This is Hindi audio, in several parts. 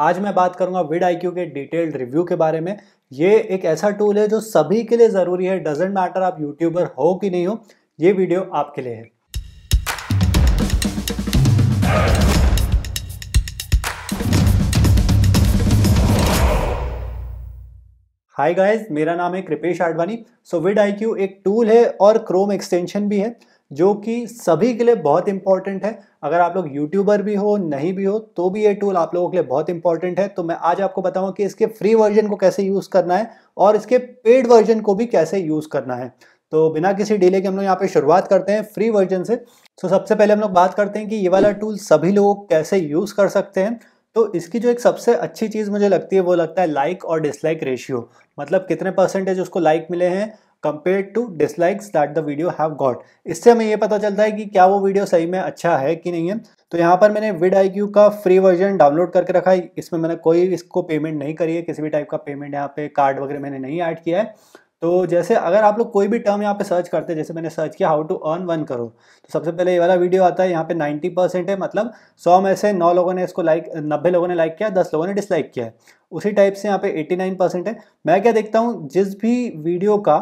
आज मैं बात करूंगा विड आई के डिटेल्ड रिव्यू के बारे में ये एक ऐसा टूल है जो सभी के लिए ज़रूरी है डजेंट मैटर आप यूट्यूबर हो कि नहीं हो ये वीडियो आपके लिए है हाय गाइस मेरा नाम है कृपेश आडवाणी सो विड आई एक टूल है और क्रोम एक्सटेंशन भी है जो कि सभी के लिए बहुत इंपॉर्टेंट है अगर आप लोग यूट्यूबर भी हो नहीं भी हो तो भी ये टूल आप लोगों के लिए बहुत इंपॉर्टेंट है तो मैं आज आपको बताऊँ कि इसके फ्री वर्जन को कैसे यूज़ करना है और इसके पेड वर्जन को भी कैसे यूज़ करना है तो बिना किसी डिले के हम लोग यहाँ पे शुरुआत करते हैं फ्री वर्जन से तो सबसे पहले हम लोग बात करते हैं कि ये वाला टूल सभी लोग कैसे यूज़ कर सकते हैं तो इसकी जो एक सबसे अच्छी चीज़ मुझे लगती है वो लगता है लाइक और डिसलाइक रेशियो मतलब कितने परसेंटेज उसको लाइक मिले हैं compare to dislikes that the video have got इससे हमें ये पता चलता है कि क्या वो वीडियो सही में अच्छा है कि नहीं है तो यहाँ पर मैंने विड आई का फ्री वर्जन डाउनलोड करके रखा है इसमें मैंने कोई इसको पेमेंट नहीं करी है किसी भी टाइप का पेमेंट यहाँ पे कार्ड वगैरह मैंने नहीं ऐड किया है तो जैसे अगर आप लोग कोई भी टर्म यहाँ पे सर्च करते हैं जैसे मैंने सर्च किया हाउ टू अर्न वन करो तो सबसे पहले ये वाला वीडियो आता है यहाँ पे 90 परसेंट है मतलब 100 में से 9 लोगों ने इसको लाइक 90 लोगों ने लाइक किया 10 लोगों ने डिसलाइक किया है उसी टाइप से यहाँ पे 89 परसेंट है मैं क्या देखता हूँ जिस भी वीडियो का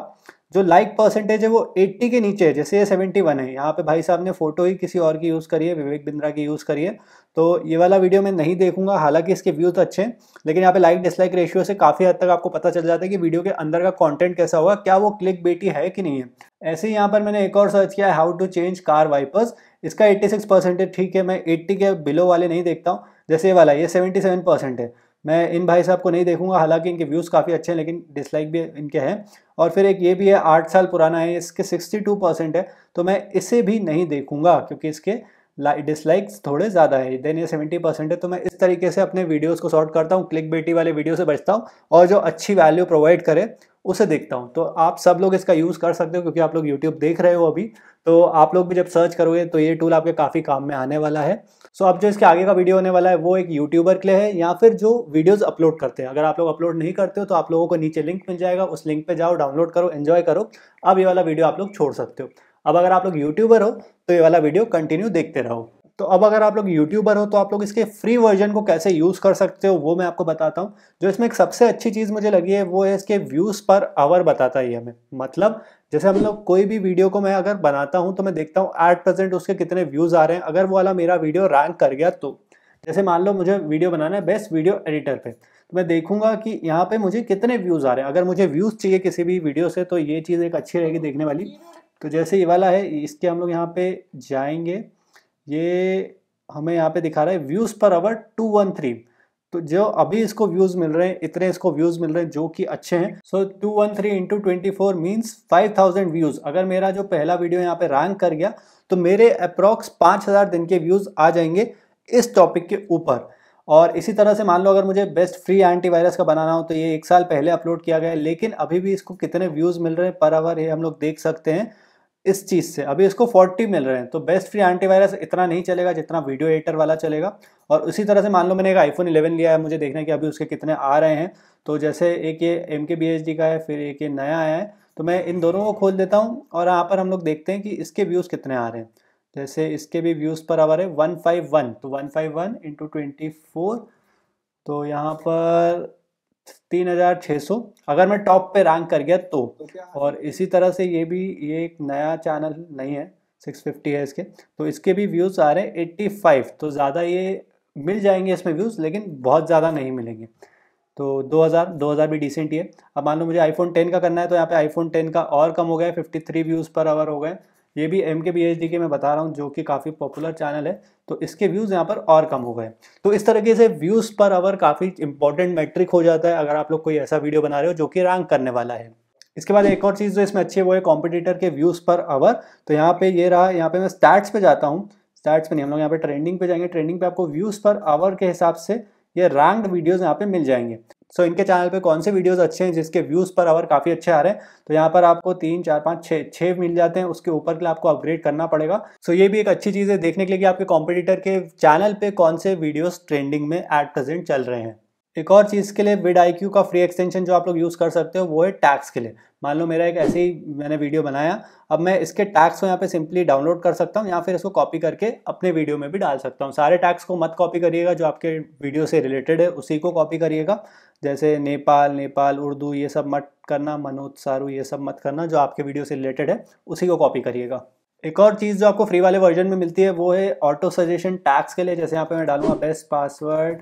जो लाइक like परसेंटेज है वो 80 के नीचे है जैसे ये 71 है यहाँ पे भाई साहब ने फोटो ही किसी और की यूज़ करी है विवेक बिंद्रा की यूज़ करी है तो ये वाला वीडियो मैं नहीं देखूंगा हालांकि इसके व्यूज़ तो अच्छे हैं लेकिन यहाँ पे लाइक डिसलाइक रेशियो से काफ़ी हद तक आपको पता चल जाता है कि वीडियो के अंदर का कॉन्टेंट कैसा होगा क्या वो क्लिक बेटी है कि नहीं है ऐसे ही यहाँ पर मैंने एक और सर्च किया है how to change car wipers इसका एट्टी परसेंट ठीक है मैं एट्टी के बिलो वाले नहीं देखता हूँ जैसे ये वाला ये सेवेंटी परसेंट है मैं इन भाई साहब को नहीं देखूंगा हालांकि इनके व्यूज़ काफ़ी अच्छे हैं लेकिन डिसलाइक भी इनके हैं और फिर एक ये भी है आठ साल पुराना है इसके सिक्सटी टू परसेंट है तो मैं इसे भी नहीं देखूंगा क्योंकि इसके डिसलाइक्स थोड़े ज़्यादा है देन ये सेवेंटी परसेंट है तो मैं इस तरीके से अपने वीडियोस को सॉर्ट करता हूँ क्लिक बेटी वाले वीडियो से बचता हूँ और जो अच्छी वैल्यू प्रोवाइड करे उसे देखता हूँ तो आप सब लोग इसका यूज़ कर सकते हो क्योंकि आप लोग यूट्यूब देख रहे हो अभी तो आप लोग भी जब सर्च करोगे तो ये टूल आपके काफ़ी काम में आने वाला है सो अब जो इसके आगे का वीडियो होने वाला है वो एक यूट्यूबर के लिए है या फिर जो वीडियोज़ अपलोड करते हैं अगर आप लोग अपलोड नहीं करते हो तो आप लोगों को नीचे लिंक मिल जाएगा उस लिंक पर जाओ डाउनलोड करो एन्जॉय करो अब ये वाला वीडियो आप लोग छोड़ सकते हो अब अगर आप लोग यूट्यूबर हो तो ये वाला वीडियो कंटिन्यू देखते रहो तो अब अगर आप लोग यूट्यूबर हो तो आप लोग इसके फ्री वर्जन को कैसे यूज़ कर सकते हो वो मैं आपको बताता हूँ जो इसमें एक सबसे अच्छी चीज़ मुझे लगी है वो है इसके व्यूज़ पर आवर बताता है हमें मतलब जैसे हम लोग कोई भी वीडियो को मैं अगर बनाता हूँ तो मैं देखता हूँ एट प्रेजेंट उसके कितने व्यूज़ आ रहे हैं अगर वो वाला मेरा वीडियो रैंक कर गया तो जैसे मान लो मुझे वीडियो बनाना है बेस्ट वीडियो एडिटर पर तो मैं देखूंगा कि यहाँ पे मुझे कितने व्यूज़ आ रहे हैं अगर मुझे व्यूज़ चाहिए किसी भी वीडियो से तो ये चीज़ एक अच्छी रहेगी देखने वाली तो जैसे ये वाला है इसके हम लोग यहाँ पे जाएंगे ये हमें यहाँ पे दिखा रहा है व्यूज़ पर आवर टू वन थ्री तो जो अभी इसको व्यूज़ मिल रहे हैं इतने इसको व्यूज़ मिल रहे हैं जो कि अच्छे हैं so two one three into twenty four means five thousand views अगर मेरा जो पहला वीडियो यहाँ पे रैंक कर गया तो मेरे अप्रॉक्स पाँच हज़ार दिन के व्यूज़ आ जाएंगे इस टॉपिक के ऊपर और इसी तरह से मान लो अगर मुझे बेस्ट फ्री एंटीवायरस का बनाना हो तो ये एक साल पहले अपलोड किया गया है लेकिन अभी भी इसको कितने व्यूज़ मिल रहे हैं पर आवर ये हम लोग देख सकते हैं इस चीज़ से अभी इसको 40 मिल रहे हैं तो बेस्ट फ्री एंटीवायरस इतना नहीं चलेगा जितना वीडियो एडिटर वाला चलेगा और उसी तरह से मान लो मैंने एक आईफोन 11 लिया है मुझे देखना है कि अभी उसके कितने आ रहे हैं तो जैसे एक ये एम के बी एच डी का है फिर एक ये नया आया है तो मैं इन दोनों को खोल देता हूँ और यहाँ पर हम लोग देखते हैं कि इसके व्यूज़ कितने आ रहे हैं जैसे इसके भी व्यूज़ पर आवर है वन फाइव वन तो one five one into twenty four तो यहाँ पर तीन हजार छः सौ अगर मैं टॉप पे रैंक कर गया तो, तो और इसी तरह से ये भी ये एक नया चैनल नहीं है सिक्स फिफ्टी है इसके तो इसके भी व्यूज़ आ रहे हैं एट्टी फाइव तो ज़्यादा ये मिल जाएंगे इसमें व्यूज़ लेकिन बहुत ज़्यादा नहीं मिलेंगे तो 2000 2000 भी डिसेंट ही है अब मान लो मुझे आईफोन 10 का करना है तो यहाँ पे आईफोन 10 का और कम हो गया 53 व्यूज़ पर आवर हो गए ये भी एम के बी एच डी के मैं बता रहा हूँ जो कि काफ़ी पॉपुलर चैनल है तो इसके व्यूज़ यहाँ पर और कम हो गए तो इस तरीके से व्यूज़ पर आवर काफ़ी इंपॉर्टेंट मैट्रिक हो जाता है अगर आप लोग कोई ऐसा वीडियो बना रहे हो जो कि रैंक करने वाला है इसके बाद एक और चीज़ जो इसमें अच्छी है वो है कॉम्पिटिटर के व्यूज़ पर आवर तो यहाँ पे ये रहा यहाँ पे मैं स्टैट्स पे जाता हूँ स्टैट्स पे नहीं हम लोग यहाँ पे ट्रेंडिंग पे जाएंगे ट्रेंडिंग पे आपको व्यूज़ पर आवर के हिसाब से ये रैंक्ड वीडियोज़ यहाँ पे मिल जाएंगे सो so, इनके चैनल पे कौन से वीडियोस अच्छे हैं जिसके व्यूज़ पर आवर काफ़ी अच्छे आ रहे हैं तो यहाँ पर आपको तीन चार पाँच छः छः मिल जाते हैं उसके ऊपर के लिए आपको अपग्रेड करना पड़ेगा सो so, ये भी एक अच्छी चीज़ है देखने के लिए कि आपके कॉम्पिटिटर के चैनल पे कौन से वीडियोस ट्रेंडिंग में एट प्रेजेंट चल रहे हैं एक और चीज़ के लिए विड आई का फ्री एक्सटेंशन जो आप लोग यूज़ कर सकते हो वो है टैक्स के लिए मान लो मेरा एक ऐसे ही मैंने वीडियो बनाया अब मैं इसके टैक्स को यहाँ पे सिंपली डाउनलोड कर सकता हूँ या फिर इसको कॉपी करके अपने वीडियो में भी डाल सकता हूँ सारे टैक्स को मत कॉपी करिएगा जो आपके वीडियो से रिलेटेड है उसी को कॉपी करिएगा जैसे नेपाल नेपाल उर्दू ये सब मत करना मनोज सारू ये सब मत करना जो आपके वीडियो से रिलेटेड है उसी को कॉपी करिएगा एक और चीज़ जो आपको फ्री वाले वर्जन में मिलती है वो है ऑटो सजेशन टैक्स के लिए जैसे यहाँ पे मैं डालूंगा बेस्ट पासवर्ड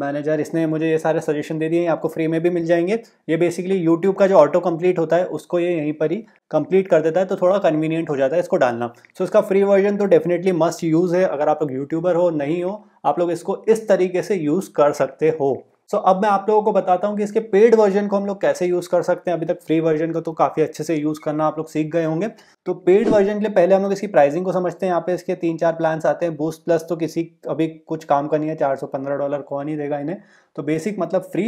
मैनेजर इसने मुझे ये सारे सजेशन दे दिए आपको फ्री में भी मिल जाएंगे ये बेसिकली यूट्यूब का जो ऑटो कंप्लीट होता है उसको ये यहीं पर ही कंप्लीट कर देता है तो थोड़ा कन्वीनियंट हो जाता है इसको डालना सो so, इसका फ्री वर्जन तो डेफिनेटली मस्ट यूज़ है अगर आप लोग यूट्यूबर हो नहीं हो आप लोग इसको इस तरीके से यूज़ कर सकते हो सो अब मैं आप लोगों को बताता हूँ कि इसके पेड वर्जन को हम लोग कैसे यूज़ कर सकते हैं अभी तक फ्री वर्जन का तो काफ़ी अच्छे से यूज़ करना आप लोग सीख गए होंगे तो पेड वर्जन के लिए पहले हम लोग इसकी प्राइसिंग को समझते हैं यहाँ पे इसके तीन चार प्लान्स आते हैं बूस्ट प्लस तो किसी अभी कुछ काम का नहीं है चार डॉलर कौन ही देगा इन्हें तो बेसिक मतलब फ्री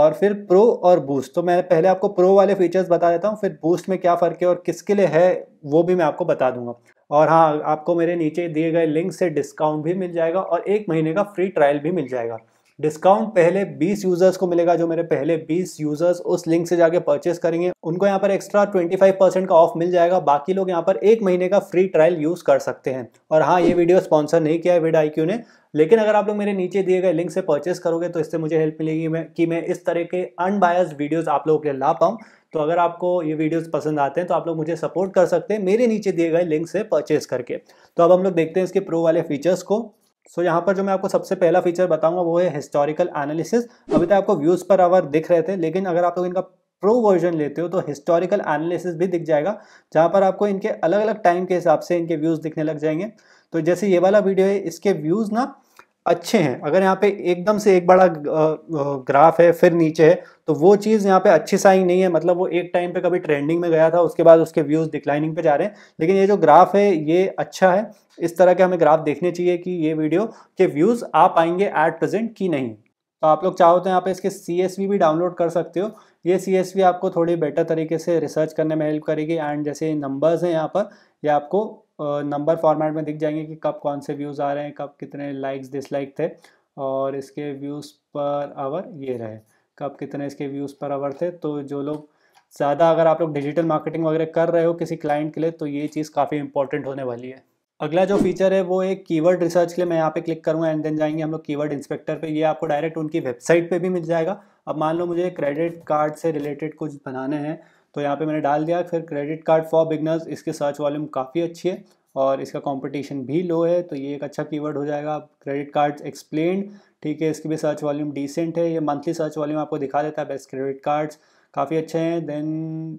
और फिर प्रो और बूस्ट तो मैं पहले आपको प्रो वाले फीचर्स बता देता हूँ फिर बूस्ट में क्या फ़र्क है और किसके लिए है वो भी मैं आपको बता दूंगा और हाँ आपको मेरे नीचे दिए गए लिंक से डिस्काउंट भी मिल जाएगा और एक महीने का फ्री ट्रायल भी मिल जाएगा डिस्काउंट पहले 20 यूजर्स को मिलेगा जो मेरे पहले 20 यूजर्स उस लिंक से जाके परचेस करेंगे उनको यहाँ पर एक्स्ट्रा 25 परसेंट का ऑफ मिल जाएगा बाकी लोग यहाँ पर एक महीने का फ्री ट्रायल यूज कर सकते हैं और हाँ ये वीडियो स्पॉन्सर नहीं किया है विड आई ने लेकिन अगर आप लोग मेरे नीचे दिए गए लिंक से परचेस करोगे तो इससे मुझे हेल्प मिलेगी मैं कि मैं इस तरह के अनबायस वीडियोस आप लोगों के लिए ला पाऊँ तो अगर आपको ये वीडियोस पसंद आते हैं तो आप लोग मुझे सपोर्ट कर सकते हैं मेरे नीचे दिए गए लिंक से परचेस करके तो अब हम लोग देखते हैं इसके प्रो वाले फीचर्स को सो so, यहाँ पर जो मैं आपको सबसे पहला फीचर बताऊंगा वो है हिस्टोरिकल एनालिसिस अभी तक तो आपको व्यूज़ पर आवर दिख रहे थे लेकिन अगर आप लोग इनका प्रो वर्जन लेते हो तो हिस्टोरिकल एनालिसिस भी दिख जाएगा जहाँ पर आपको इनके अलग अलग टाइम के हिसाब से इनके व्यूज़ दिखने लग जाएंगे तो जैसे ये वाला वीडियो है इसके व्यूज़ ना अच्छे हैं अगर यहाँ पे एकदम से एक बड़ा ग्राफ है फिर नीचे है तो वो चीज़ यहाँ पे अच्छी साइन नहीं है मतलब वो एक टाइम पे कभी ट्रेंडिंग में गया था उसके बाद उसके व्यूज़ डिक्लाइनिंग पे जा रहे हैं लेकिन ये जो ग्राफ है ये अच्छा है इस तरह के हमें ग्राफ देखने चाहिए कि ये वीडियो के व्यूज़ आ पाएंगे एट प्रेजेंट की नहीं तो आप लोग चाहो तो यहाँ पे इसके सी भी डाउनलोड कर सकते हो ये सी आपको थोड़ी बेटर तरीके से रिसर्च करने में हेल्प करेगी एंड जैसे नंबर्स हैं यहाँ पर ये आपको नंबर फॉर्मेट में दिख जाएंगे कि कब कौन से व्यूज़ आ रहे हैं कब कितने लाइक्स डिसलाइक थे और इसके व्यूज़ पर आवर ये रहे कब कितने इसके व्यूज़ पर आवर थे तो जो लोग ज़्यादा अगर आप लोग डिजिटल मार्केटिंग वगैरह कर रहे हो किसी क्लाइंट के लिए तो ये चीज़ काफ़ी इंपॉर्टेंट होने वाली है अगला जो फीचर है वो एक कीवर्ड रिसर्च के लिए मैं यहाँ पे क्लिक करूँगा एंड देन जाएंगे हम लोग कीवर्ड इंस्पेक्टर पे ये आपको डायरेक्ट उनकी वेबसाइट पे भी मिल जाएगा अब मान लो मुझे क्रेडिट कार्ड से रिलेटेड कुछ बनाने हैं तो यहाँ पे मैंने डाल दिया फिर क्रेडिट कार्ड फॉर बिगनर्स इसके सर्च वॉल्यूम काफ़ी अच्छी है और इसका कॉम्पिटिशन भी लो है तो ये एक अच्छा कीवर्ड हो जाएगा क्रेडिट कार्ड एक्सप्लेन ठीक है इसकी भी सर्च वॉल्यूम डिसेंट है ये मंथली सर्च वॉल्यूम आपको दिखा देता है बेस्ट क्रेडिट कार्ड्स काफ़ी अच्छे हैं देन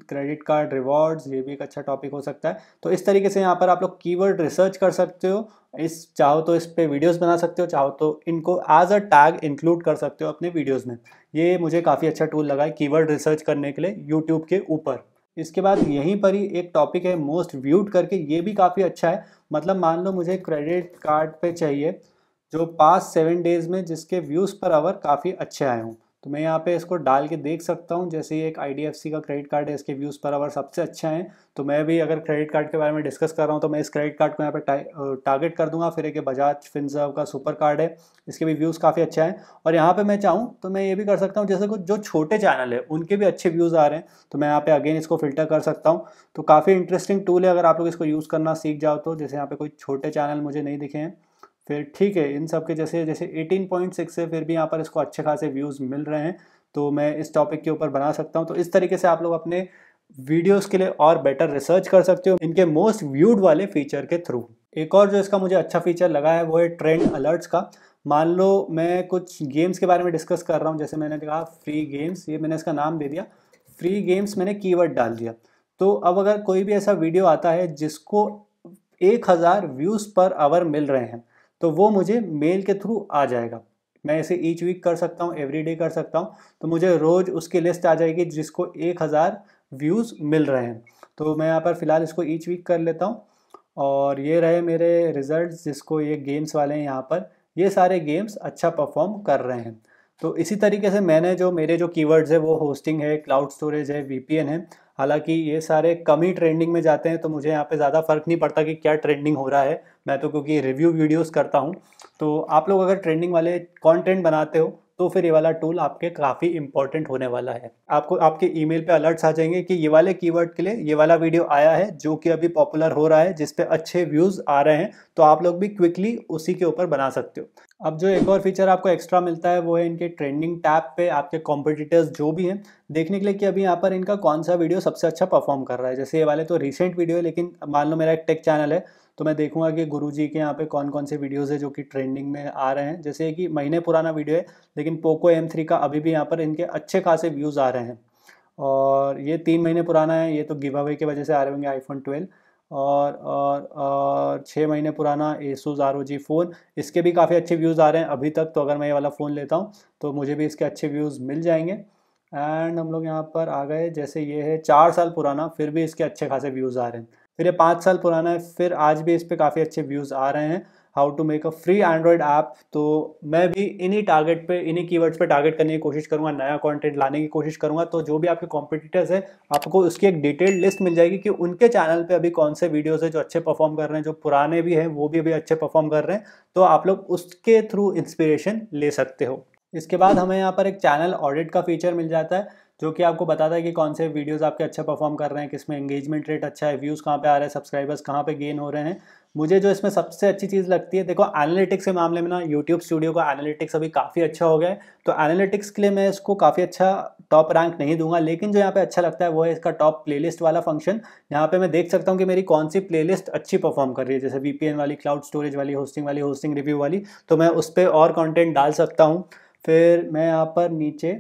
क्रेडिट कार्ड रिवॉर्ड्स ये भी एक अच्छा टॉपिक हो सकता है तो इस तरीके से यहाँ पर आप लोग कीवर्ड रिसर्च कर सकते हो इस चाहो तो इस पे वीडियोस बना सकते हो चाहो तो इनको एज अ टैग इंक्लूड कर सकते हो अपने वीडियोस में ये मुझे काफ़ी अच्छा टूल लगा है कीवर्ड रिसर्च करने के लिए यूट्यूब के ऊपर इसके बाद यहीं पर ही एक टॉपिक है मोस्ट व्यूड करके ये भी काफ़ी अच्छा है मतलब मान लो मुझे क्रेडिट कार्ड पर चाहिए जो पास सेवन डेज में जिसके व्यूज़ पर आवर काफ़ी अच्छे आए हों तो मैं यहाँ पे इसको डाल के देख सकता हूँ जैसे ये एक आई का क्रेडिट कार्ड है इसके व्यूज़ पर आवर सबसे अच्छे हैं तो मैं भी अगर क्रेडिट कार्ड के बारे में डिस्कस कर रहा हूँ तो मैं इस क्रेडिट कार्ड को यहाँ पे टारगेट कर दूंगा फिर एक बजाज फिनजर्व का सुपर कार्ड है इसके भी व्यूज़ काफ़ी अच्छा है और यहाँ पर मैं चाहूँ तो मैं ये भी कर सकता हूँ जैसे कुछ जो छोटे चैनल है उनके भी अच्छे व्यूज़ आ रहे हैं तो मैं यहाँ पर अगेन इसको फिल्टर कर सकता हूँ तो काफ़ी इंटरेस्टिंग टूल है अगर आप लोग इसको यूज़ करना सीख जाओ तो जैसे यहाँ पर कोई छोटे चैनल मुझे नहीं दिखे हैं फिर ठीक है इन सब के जैसे जैसे 18.6 है फिर भी यहाँ पर इसको अच्छे खासे व्यूज़ मिल रहे हैं तो मैं इस टॉपिक के ऊपर बना सकता हूँ तो इस तरीके से आप लोग अपने वीडियोस के लिए और बेटर रिसर्च कर सकते हो इनके मोस्ट व्यूड वाले फीचर के थ्रू एक और जो इसका मुझे अच्छा फीचर लगा है वो है ट्रेंड अलर्ट्स का मान लो मैं कुछ गेम्स के बारे में डिस्कस कर रहा हूँ जैसे मैंने कहा फ्री गेम्स ये मैंने इसका नाम दे दिया फ्री गेम्स मैंने की डाल दिया तो अब अगर कोई भी ऐसा वीडियो आता है जिसको एक हज़ार व्यूज़ पर आवर मिल रहे हैं तो वो मुझे मेल के थ्रू आ जाएगा मैं इसे ईच वीक कर सकता हूँ एवरी डे कर सकता हूँ तो मुझे रोज़ उसकी लिस्ट आ जाएगी जिसको एक हज़ार व्यूज़ मिल रहे हैं तो मैं यहाँ पर फ़िलहाल इसको ईच वीक कर लेता हूँ और ये रहे मेरे रिज़ल्ट जिसको ये गेम्स वाले हैं यहाँ पर ये सारे गेम्स अच्छा परफॉर्म कर रहे हैं तो इसी तरीके से मैंने जो मेरे जो कीवर्ड्स है वो होस्टिंग है क्लाउड स्टोरेज है वीपीएन है हालांकि ये सारे कम ही ट्रेंडिंग में जाते हैं तो मुझे यहाँ पे ज़्यादा फ़र्क नहीं पड़ता कि क्या ट्रेंडिंग हो रहा है मैं तो क्योंकि रिव्यू वीडियोस करता हूँ तो आप लोग अगर ट्रेंडिंग वाले कंटेंट बनाते हो तो फिर ये वाला टूल आपके काफ़ी इंपॉर्टेंट होने वाला है आपको आपके ईमेल पे अलर्ट्स आ जाएंगे कि ये वाले कीवर्ड के लिए ये वाला वीडियो आया है जो कि अभी पॉपुलर हो रहा है जिस पे अच्छे व्यूज़ आ रहे हैं तो आप लोग भी क्विकली उसी के ऊपर बना सकते हो अब जो एक और फीचर आपको एक्स्ट्रा मिलता है वो है इनके ट्रेंडिंग टैब पे आपके कॉम्पिटिटर्स जो भी हैं देखने के लिए कि अभी यहाँ पर इनका कौन सा वीडियो सबसे अच्छा परफॉर्म कर रहा है जैसे ये वाले तो रिसेंट वीडियो है लेकिन मान लो मेरा एक टेक चैनल है तो मैं देखूंगा कि गुरु जी के यहाँ पे कौन कौन से वीडियोज़ है जो कि ट्रेंडिंग में आ रहे हैं जैसे कि महीने पुराना वीडियो है लेकिन पोको एम थ्री का अभी भी यहाँ पर इनके अच्छे खासे व्यूज़ आ रहे हैं और ये तीन महीने पुराना है ये तो गिव अवे की वजह से आ रहे होंगे आईफोन ट्वेल्व और और और छः महीने पुराना एसूज आर ओ जी फ़ोन इसके भी काफ़ी अच्छे व्यूज़ आ रहे हैं अभी तक तो अगर मैं ये वाला फ़ोन लेता हूँ तो मुझे भी इसके अच्छे व्यूज़ मिल जाएंगे एंड हम लोग यहाँ पर आ गए जैसे ये है चार साल पुराना फिर भी इसके अच्छे खासे व्यूज़ आ रहे हैं फिर ये पाँच साल पुराना है फिर आज भी इस पर काफ़ी अच्छे व्यूज़ आ रहे हैं how to make a free android app तो मैं भी इन्हीं टारगेट पे इन्हीं कीवर्ड्स पे टारगेट करने की कोशिश करूँगा नया कंटेंट लाने की कोशिश करूँगा तो जो भी आपके कॉम्पिटिटर्स है आपको उसकी एक डिटेल्ड लिस्ट मिल जाएगी कि उनके चैनल पे अभी कौन से वीडियोस है जो अच्छे परफॉर्म कर रहे हैं जो पुराने भी हैं वो भी अभी अच्छे परफॉर्म कर रहे हैं तो आप लोग उसके थ्रू इंस्पिरेशन ले सकते हो इसके बाद हमें यहाँ पर एक चैनल ऑडिट का फीचर मिल जाता है जो कि आपको बताता है कि कौन से वीडियोज़ आपके अच्छा परफॉर्म कर रहे हैं किसमें एंगेजमेंट रेट अच्छा है व्यूज़ कहाँ पे आ रहे हैं सब्सक्राइबर्स कहाँ पे गेन हो रहे हैं मुझे जो इसमें सबसे अच्छी चीज़ लगती है देखो एनालिटिक्स के मामले में ना यूट्यूब स्टूडियो का एनालिटिक्स अभी काफ़ी अच्छा हो गया है तो एनालिटिक्स के लिए मैं इसको काफ़ी अच्छा टॉप रैंक नहीं दूंगा लेकिन जो यहाँ पे अच्छा लगता है वो है इसका टॉप प्लेलिस्ट वाला फंक्शन यहाँ पे मैं देख सकता हूँ कि मेरी कौन सी प्लेलिस्ट अच्छी परफॉर्म कर रही है जैसे वीपीएन वाली क्लाउड स्टोरेज वाली होस्टिंग वाली होस्टिंग रिव्यू वाली तो मैं उस पर और कॉन्टेंट डाल सकता हूँ फिर मैं यहाँ पर नीचे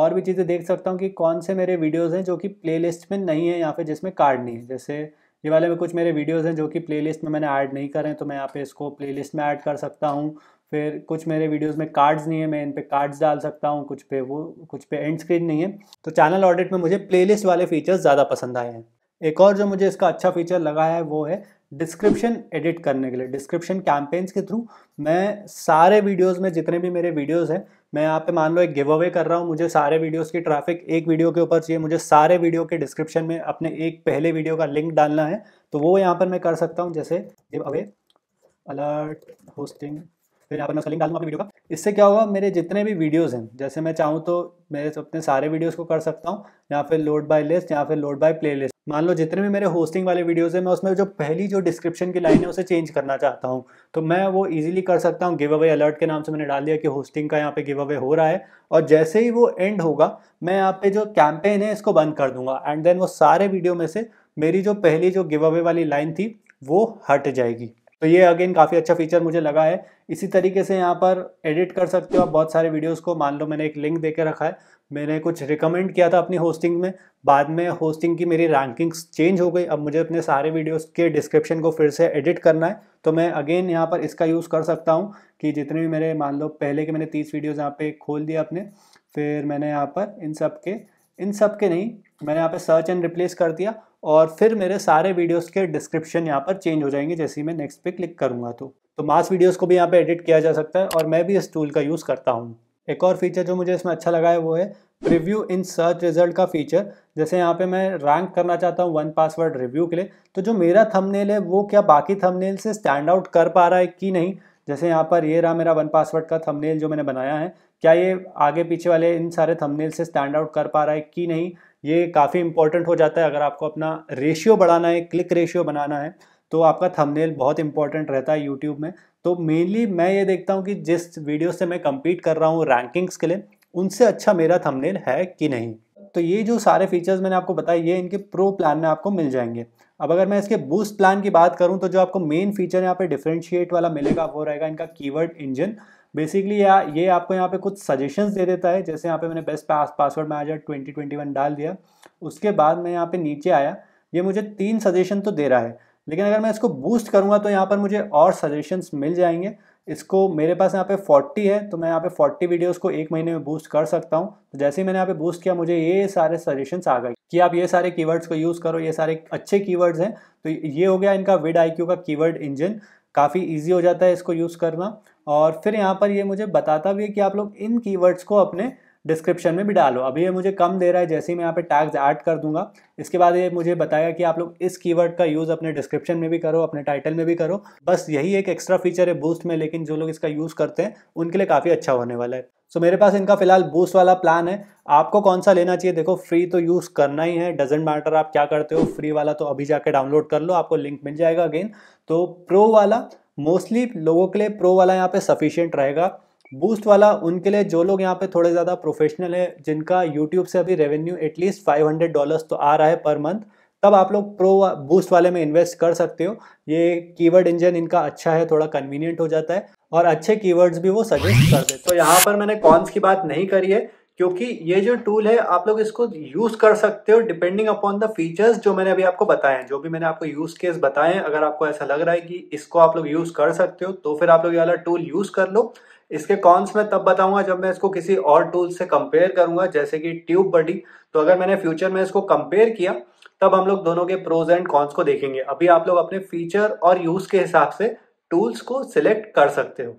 और भी चीज़ें देख सकता हूँ कि कौन से मेरे वीडियोज़ हैं जो कि प्लेलिस्ट में नहीं है या फिर जिसमें कार्ड नहीं है जैसे ये वाले में कुछ मेरे वीडियोज़ हैं जो कि प्लेलिस्ट में मैंने ऐड नहीं करें तो मैं यहाँ पे इसको प्लेलिस्ट में ऐड कर सकता हूँ फिर कुछ मेरे वीडियोस में कार्ड्स नहीं है मैं इन पे कार्ड्स डाल सकता हूँ कुछ पे वो कुछ पे एंड स्क्रीन नहीं है तो चैनल ऑडिट में मुझे प्लेलिस्ट वाले फीचर्स ज़्यादा पसंद आए हैं एक और जो मुझे इसका अच्छा फीचर लगा है वो है डिस्क्रिप्शन एडिट करने के लिए डिस्क्रिप्शन कैंपेन्स के थ्रू मैं सारे वीडियोज़ में जितने भी मेरे वीडियोज़ हैं मैं यहाँ पे मान लो एक गिव अवे कर रहा हूँ मुझे सारे वीडियोस की ट्रैफिक एक वीडियो के ऊपर चाहिए मुझे सारे वीडियो के डिस्क्रिप्शन में अपने एक पहले वीडियो का लिंक डालना है तो वो यहाँ पर मैं कर सकता हूँ जैसे गिव अवे अलर्ट होस्टिंग फिर यहाँ पर मैं उसका लिंक डालूँगा वीडियो का इससे क्या होगा मेरे जितने भी वीडियोस हैं जैसे मैं चाहूँ तो मेरे अपने सारे वीडियोस को कर सकता हूँ या फिर लोड बाय लिस्ट या फिर लोड बाय प्लेलिस्ट मान लो जितने भी मेरे होस्टिंग वाले वीडियोस हैं मैं उसमें जो पहली जो डिस्क्रिप्शन की लाइन है उसे चेंज करना चाहता हूँ तो मैं वो ईजिली कर सकता हूँ गिव अवे अलर्ट के नाम से मैंने डाल दिया कि होस्टिंग का यहाँ पे गिव अवे हो रहा है और जैसे ही वो एंड होगा मैं यहाँ पे जो कैंपेन है इसको बंद कर दूंगा एंड देन वो सारे वीडियो में से मेरी जो पहली जो गिव अवे वाली लाइन थी वो हट जाएगी तो ये अगेन काफ़ी अच्छा फीचर मुझे लगा है इसी तरीके से यहाँ पर एडिट कर सकते हो आप बहुत सारे वीडियोस को मान लो मैंने एक लिंक दे के रखा है मैंने कुछ रिकमेंड किया था अपनी होस्टिंग में बाद में होस्टिंग की मेरी रैंकिंग्स चेंज हो गई अब मुझे अपने सारे वीडियोस के डिस्क्रिप्शन को फिर से एडिट करना है तो मैं अगेन यहाँ पर इसका यूज़ कर सकता हूँ कि जितने भी मेरे मान लो पहले के मैंने तीस वीडियोज़ यहाँ पर खोल दिया अपने फिर मैंने यहाँ पर इन सब के इन सब के नहीं मैंने यहाँ पर सर्च एंड रिप्लेस कर दिया और फिर मेरे सारे वीडियोस के डिस्क्रिप्शन यहाँ पर चेंज हो जाएंगे जैसे ही मैं नेक्स्ट पे क्लिक करूँगा तो तो मास वीडियोस को भी यहाँ पे एडिट किया जा सकता है और मैं भी इस टूल का यूज़ करता हूँ एक और फीचर जो मुझे इसमें अच्छा लगा है वो है रिव्यू इन सर्च रिजल्ट का फीचर जैसे यहाँ पे मैं रैंक करना चाहता हूँ वन पासवर्ड रिव्यू के लिए तो जो मेरा थंबनेल है वो क्या बाकी थंबनेल से स्टैंड आउट कर पा रहा है कि नहीं जैसे यहाँ पर ये रहा मेरा वन पासवर्ड का थंबनेल जो मैंने बनाया है क्या ये आगे पीछे वाले इन सारे थंबनेल से स्टैंड आउट कर पा रहा है कि नहीं ये काफ़ी इंपॉर्टेंट हो जाता है अगर आपको अपना रेशियो बढ़ाना है क्लिक रेशियो बनाना है तो आपका थंबनेल बहुत इंपॉर्टेंट रहता है यूट्यूब में तो मेनली मैं ये देखता हूँ कि जिस वीडियो से मैं कम्पीट कर रहा हूँ रैंकिंग्स के लिए उनसे अच्छा मेरा थंबनेल है कि नहीं तो ये जो सारे फीचर्स मैंने आपको बताए ये इनके प्रो प्लान में आपको मिल जाएंगे अब अगर मैं इसके बूस्ट प्लान की बात करूँ तो जो आपको मेन फीचर यहाँ पे डिफ्रेंशिएट वाला मिलेगा वो रहेगा इनका कीवर्ड इंजन बेसिकली ये आपको यहाँ पे कुछ सजेशंस दे देता है जैसे यहाँ पे मैंने बेस्ट पास पासवर्ड मैनेजर 2021 डाल दिया उसके बाद मैं यहाँ पे नीचे आया ये मुझे तीन सजेशन तो दे रहा है लेकिन अगर मैं इसको बूस्ट करूँगा तो यहाँ पर मुझे और सजेशंस मिल जाएंगे इसको मेरे पास यहाँ पे 40 है तो मैं यहाँ पे 40 वीडियोस को एक महीने में बूस्ट कर सकता हूँ तो जैसे ही मैंने यहाँ पे बूस्ट किया मुझे ये सारे सजेशंस आ गए कि आप ये सारे कीवर्ड्स को यूज़ करो ये सारे अच्छे कीवर्ड्स हैं तो ये हो गया इनका विड आई का कीवर्ड इंजन काफ़ी ईजी हो जाता है इसको यूज़ करना और फिर यहाँ पर ये मुझे बताता भी है कि आप लोग इन कीवर्ड्स को अपने डिस्क्रिप्शन में भी डालो अभी ये मुझे कम दे रहा है जैसे ही मैं यहाँ पे टैग्स ऐड कर दूंगा इसके बाद ये मुझे बताया कि आप लोग इस कीवर्ड का यूज़ अपने डिस्क्रिप्शन में भी करो अपने टाइटल में भी करो बस यही एक एक्स्ट्रा फीचर है बूस्ट में लेकिन जो लोग इसका यूज़ करते हैं उनके लिए काफ़ी अच्छा होने वाला है सो मेरे पास इनका फिलहाल बूस्ट वाला प्लान है आपको कौन सा लेना चाहिए देखो फ्री तो यूज़ करना ही है डजेंट मैटर आप क्या करते हो फ्री वाला तो अभी जाके डाउनलोड कर लो आपको लिंक मिल जाएगा अगेन तो प्रो वाला मोस्टली लोगों के लिए प्रो वाला यहाँ पे सफिशियंट रहेगा बूस्ट वाला उनके लिए जो लोग यहाँ पे थोड़े ज़्यादा प्रोफेशनल है जिनका यूट्यूब से अभी revenue at least five hundred dollars तो आ रहा है पर मंथ तब आप लोग प्रो बूस्ट वाले में इन्वेस्ट कर सकते हो ये कीवर्ड इंजन इनका अच्छा है थोड़ा कन्वीनियंट हो जाता है और अच्छे कीवर्ड्स भी वो सजेस्ट कर दे तो यहाँ पर मैंने कॉन्स की बात नहीं करी है क्योंकि ये जो टूल है आप लोग इसको यूज कर सकते हो डिपेंडिंग अपॉन द फीचर्स जो मैंने अभी आपको बताए हैं जो भी मैंने आपको यूज केस बताए हैं अगर आपको ऐसा लग रहा है कि इसको आप लोग यूज कर सकते हो तो फिर आप लोग ये वाला टूल यूज कर लो इसके कॉन्स मैं तब बताऊंगा जब मैं इसको किसी और टूल से कंपेयर करूंगा जैसे कि ट्यूब बडी तो अगर मैंने फ्यूचर में इसको कंपेयर किया तब हम लोग दोनों के प्रोज एंड कॉन्स को देखेंगे अभी आप लोग अपने फीचर और यूज के हिसाब से टूल्स को सिलेक्ट कर सकते हो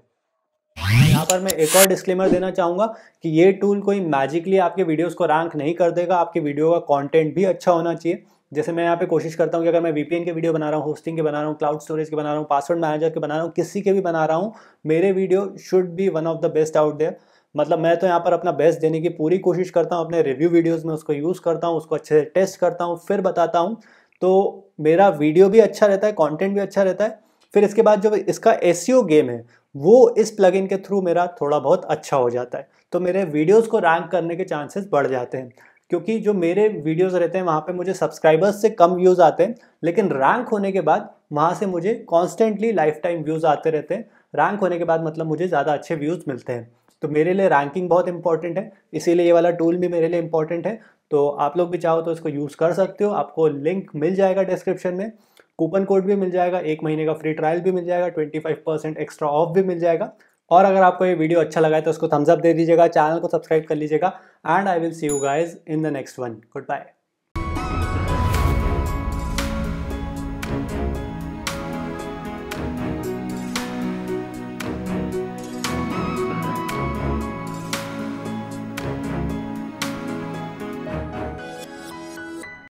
यहाँ पर मैं एक और डिस्क्लेमर देना चाहूंगा कि ये टूल कोई मैजिकली आपके वीडियोस को रैंक नहीं कर देगा आपके वीडियो का कंटेंट भी अच्छा होना चाहिए जैसे मैं यहाँ पे कोशिश करता हूँ कि अगर मैं वीपीएन के वीडियो बना रहा हूँ होस्टिंग के बना रहा हूँ क्लाउड स्टोरेज के बना रहा हूँ पासवर्ड मैनेजर के बना रहा हूँ किसी के भी बना रहा हूँ मेरे video should be one of the best out there मतलब मैं तो यहाँ पर अपना बेस्ट देने की पूरी कोशिश करता हूँ अपने रिव्यू वीडियोज़ में उसको यूज़ करता हूँ उसको अच्छे से टेस्ट करता हूँ फिर बताता हूँ तो मेरा वीडियो भी अच्छा रहता है कॉन्टेंट भी अच्छा रहता है फिर इसके बाद जो इसका एस गेम e है वो इस प्लगइन के थ्रू मेरा थोड़ा बहुत अच्छा हो जाता है तो मेरे वीडियोस को रैंक करने के चांसेस बढ़ जाते हैं क्योंकि जो मेरे वीडियोस रहते हैं वहाँ पे मुझे सब्सक्राइबर्स से कम व्यूज़ आते हैं लेकिन रैंक होने के बाद वहाँ से मुझे कॉन्स्टेंटली लाइफ टाइम व्यूज़ आते रहते हैं रैंक होने के बाद मतलब मुझे ज़्यादा अच्छे व्यूज़ मिलते हैं तो मेरे लिए रैंकिंग बहुत इंपॉर्टेंट है इसीलिए ये वाला टूल भी मेरे लिए इंपॉर्टेंट है तो आप लोग भी चाहो तो इसको यूज़ कर सकते हो आपको लिंक मिल जाएगा डिस्क्रिप्शन में कूपन कोड भी मिल जाएगा एक महीने का फ्री ट्रायल भी मिल जाएगा twenty five percent extra off भी मिल जाएगा और अगर आपको ये वीडियो अच्छा लगा है तो उसको थम्सअप दे दीजिएगा चैनल को सब्सक्राइब कर लीजिएगा and I will see you guys in the next one good bye